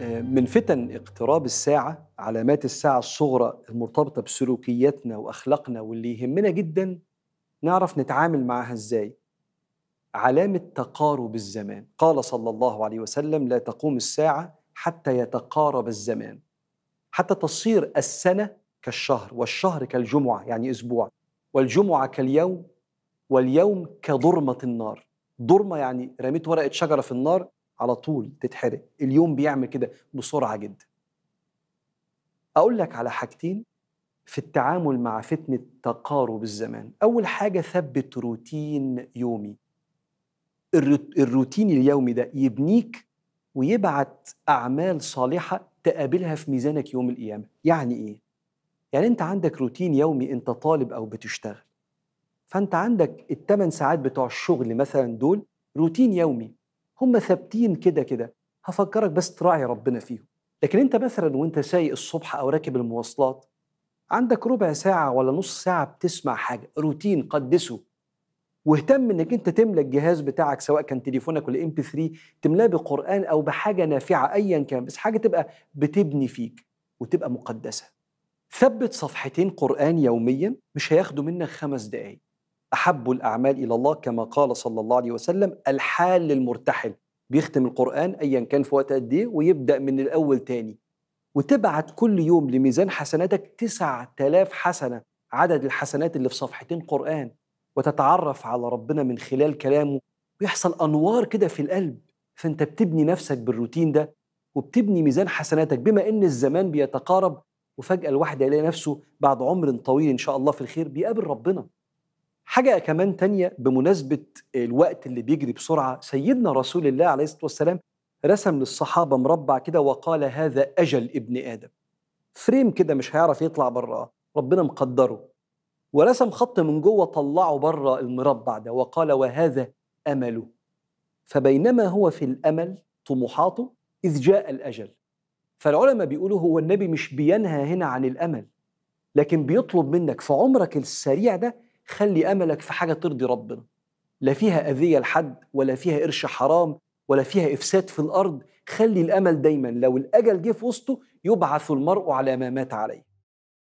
من فتن اقتراب الساعة علامات الساعة الصغرى المرتبطة بسلوكياتنا وأخلاقنا واللي يهمنا جدا نعرف نتعامل معها إزاي علامة تقارب الزمان قال صلى الله عليه وسلم لا تقوم الساعة حتى يتقارب الزمان حتى تصير السنة كالشهر والشهر كالجمعة يعني أسبوع والجمعة كاليوم واليوم كضرمة النار ضرمة يعني رميت ورقة شجرة في النار على طول تتحرق اليوم بيعمل كده بسرعه جدا اقول لك على حاجتين في التعامل مع فتنه تقارب الزمان اول حاجه ثبت روتين يومي الروتين اليومي ده يبنيك ويبعت اعمال صالحه تقابلها في ميزانك يوم القيامه يعني ايه يعني انت عندك روتين يومي انت طالب او بتشتغل فانت عندك الثمان ساعات بتوع الشغل مثلا دول روتين يومي هم ثابتين كده كده هفكرك بس تراعي ربنا فيهم لكن انت مثلا وانت سايق الصبح او راكب المواصلات عندك ربع ساعة ولا نص ساعة بتسمع حاجة روتين قدسه واهتم انك انت تملى الجهاز بتاعك سواء كان تليفونك ولا ام بي 3 تملاه بقران او بحاجه نافعه ايا كان بس حاجه تبقى بتبني فيك وتبقى مقدسه ثبت صفحتين قران يوميا مش هياخدوا منك خمس دقايق احب الاعمال الى الله كما قال صلى الله عليه وسلم الحال للمرتحل بيختم القران ايا كان في وقت قد ايه ويبدا من الاول تاني وتبعت كل يوم لميزان حسناتك 9000 حسنه عدد الحسنات اللي في صفحتين قران وتتعرف على ربنا من خلال كلامه ويحصل انوار كده في القلب فانت بتبني نفسك بالروتين ده وبتبني ميزان حسناتك بما ان الزمان بيتقارب وفجاه الواحد يلاقي نفسه بعد عمر طويل ان شاء الله في الخير بيقابل ربنا حاجة كمان تانية بمناسبة الوقت اللي بيجري بسرعة سيدنا رسول الله عليه الصلاة والسلام رسم للصحابة مربع كده وقال هذا أجل ابن آدم فريم كده مش هيعرف يطلع براه ربنا مقدره ورسم خط من جوه طلعه بره المربع ده وقال وهذا أمله فبينما هو في الأمل طموحاته إذ جاء الأجل فالعلماء بيقولوا هو النبي مش بينهى هنا عن الأمل لكن بيطلب منك في عمرك السريع ده خلي املك في حاجه ترضي ربنا لا فيها اذيه لحد ولا فيها قرش حرام ولا فيها افساد في الارض خلي الامل دايما لو الاجل جه في وسطه يبعث المرء على ما مات عليه